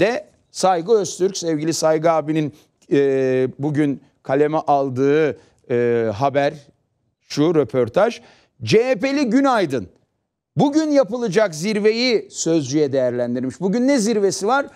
de Saygı Öztürk, sevgili Saygı abinin e, bugün kaleme aldığı e, haber şu röportaj. CHP'li Günaydın bugün yapılacak zirveyi sözcüye değerlendirmiş. Bugün ne zirvesi var?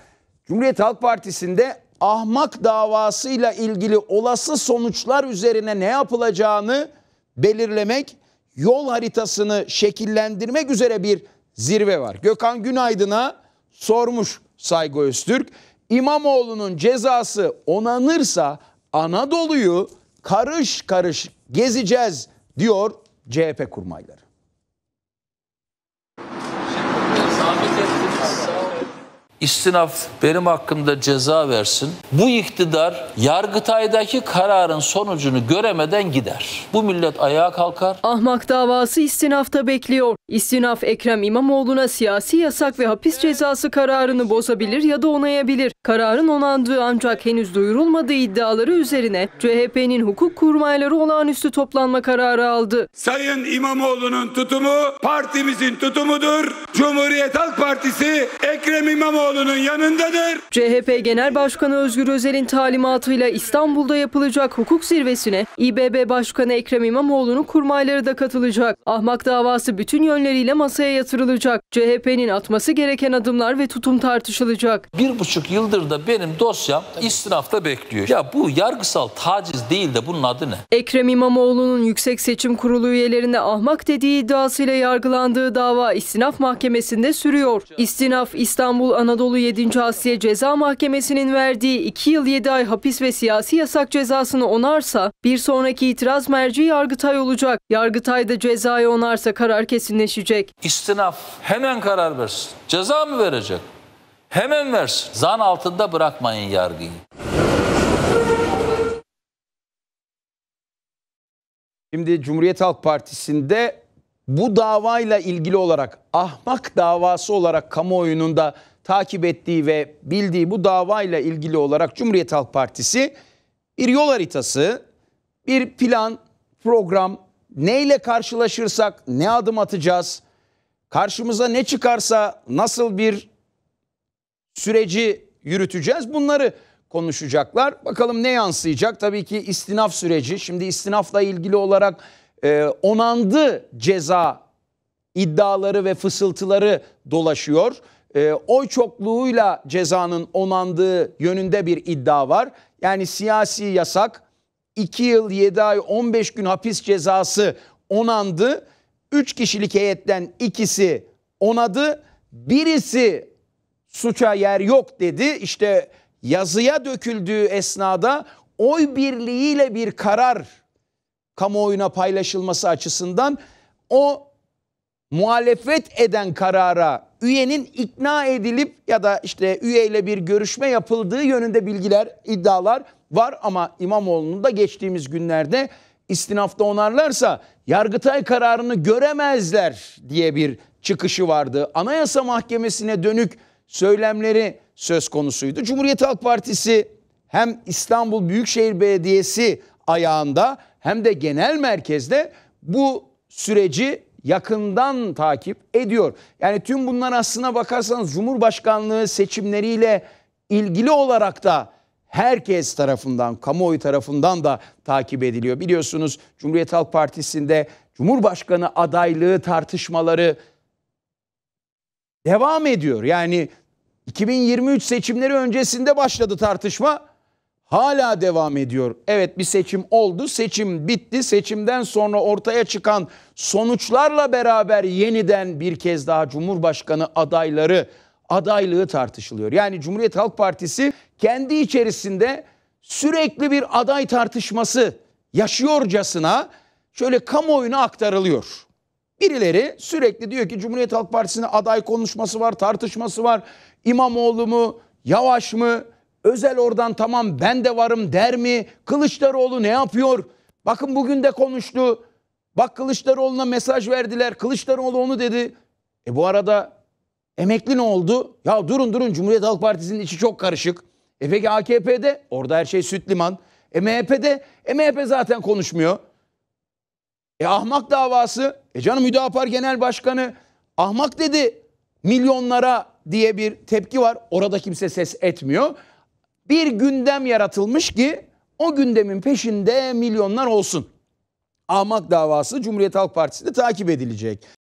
Cumhuriyet Halk Partisi'nde ahmak davasıyla ilgili olası sonuçlar üzerine ne yapılacağını belirlemek, yol haritasını şekillendirmek üzere bir zirve var. Gökhan Günaydın'a sormuş Saygı Öztürk. İmamoğlu'nun cezası onanırsa Anadolu'yu karış karış gezeceğiz diyor CHP kurmayları istinaf benim hakkımda ceza versin. Bu iktidar Yargıtay'daki kararın sonucunu göremeden gider. Bu millet ayağa kalkar. Ahmak davası istinafta bekliyor. İstinaf Ekrem İmamoğlu'na siyasi yasak ve hapis cezası kararını bozabilir ya da onayabilir. Kararın onandığı ancak henüz duyurulmadığı iddiaları üzerine CHP'nin hukuk kurmayları olağanüstü toplanma kararı aldı. Sayın İmamoğlu'nun tutumu partimizin tutumudur. Cumhuriyet Halk Partisi Ekrem İmamoğlu'nun yanındadır. CHP Genel Başkanı Özgür Özel'in talimatıyla İstanbul'da yapılacak hukuk zirvesine İBB Başkanı Ekrem İmamoğlu'nun kurmayları da katılacak. Ahmak davası bütün yönleriyle masaya yatırılacak. CHP'nin atması gereken adımlar ve tutum tartışılacak. Bir buçuk yıldır da benim dosyam istinafta bekliyor. Ya bu yargısal taciz değil de bunun adı ne? Ekrem İmamoğlu'nun Yüksek Seçim Kurulu üyelerine ahmak dediği iddiasıyla yargılandığı dava istinaf mahkemesi Mahkemesi'nde sürüyor. İstinaf İstanbul Anadolu 7. Asya Ceza Mahkemesi'nin verdiği 2 yıl 7 ay hapis ve siyasi yasak cezasını onarsa bir sonraki itiraz merci Yargıtay olacak. Yargıtay da cezayı onarsa karar kesinleşecek. İstinaf hemen karar versin. Ceza mı verecek? Hemen versin. Zan altında bırakmayın yargıyı. Şimdi Cumhuriyet Halk Partisi'nde bu davayla ilgili olarak ahmak davası olarak kamuoyunun da takip ettiği ve bildiği bu davayla ilgili olarak Cumhuriyet Halk Partisi bir yol haritası, bir plan, program, neyle karşılaşırsak ne adım atacağız, karşımıza ne çıkarsa nasıl bir süreci yürüteceğiz bunları konuşacaklar. Bakalım ne yansıyacak? Tabii ki istinaf süreci. Şimdi istinafla ilgili olarak e, onandı ceza iddiaları ve fısıltıları dolaşıyor. E, oy çokluğuyla cezanın onandığı yönünde bir iddia var. Yani siyasi yasak 2 yıl 7 ay 15 gün hapis cezası onandı. 3 kişilik heyetten ikisi onadı. Birisi suça yer yok dedi. İşte yazıya döküldüğü esnada oy birliğiyle bir karar kamuoyuna paylaşılması açısından o muhalefet eden karara üyenin ikna edilip ya da işte üyeyle bir görüşme yapıldığı yönünde bilgiler, iddialar var ama İmamoğlu'nun da geçtiğimiz günlerde istinafta onarlarsa Yargıtay kararını göremezler diye bir çıkışı vardı. Anayasa Mahkemesi'ne dönük söylemleri söz konusuydu. Cumhuriyet Halk Partisi hem İstanbul Büyükşehir Belediyesi ayağında hem de genel merkezde bu süreci yakından takip ediyor. Yani tüm bunlar aslına bakarsanız Cumhurbaşkanlığı seçimleriyle ilgili olarak da herkes tarafından, kamuoyu tarafından da takip ediliyor. Biliyorsunuz Cumhuriyet Halk Partisi'nde Cumhurbaşkanı adaylığı tartışmaları devam ediyor. Yani 2023 seçimleri öncesinde başladı tartışma hala devam ediyor. Evet bir seçim oldu, seçim bitti. Seçimden sonra ortaya çıkan sonuçlarla beraber yeniden bir kez daha Cumhurbaşkanı adayları adaylığı tartışılıyor. Yani Cumhuriyet Halk Partisi kendi içerisinde sürekli bir aday tartışması yaşıyorcasına şöyle kamuoyuna aktarılıyor. Birileri sürekli diyor ki Cumhuriyet Halk Partisi'nin aday konuşması var, tartışması var. İmamoğlu mu, Yavaş mı, Özel oradan tamam ben de varım der mi? Kılıçdaroğlu ne yapıyor? Bakın bugün de konuştu. Bak Kılıçdaroğlu'na mesaj verdiler. Kılıçdaroğlu onu dedi. E bu arada emekli ne oldu? Ya durun durun Cumhuriyet Halk Partisi'nin içi çok karışık. E peki AKP'de orada her şey süt liman. E MHP'de e MHP zaten konuşmuyor. E ahmak davası. E canım Hüdapar Genel Başkanı ahmak dedi milyonlara diye bir tepki var. Orada kimse ses etmiyor bir gündem yaratılmış ki o gündemin peşinde milyonlar olsun. Ahmak davası Cumhuriyet Halk Partisi'nde takip edilecek.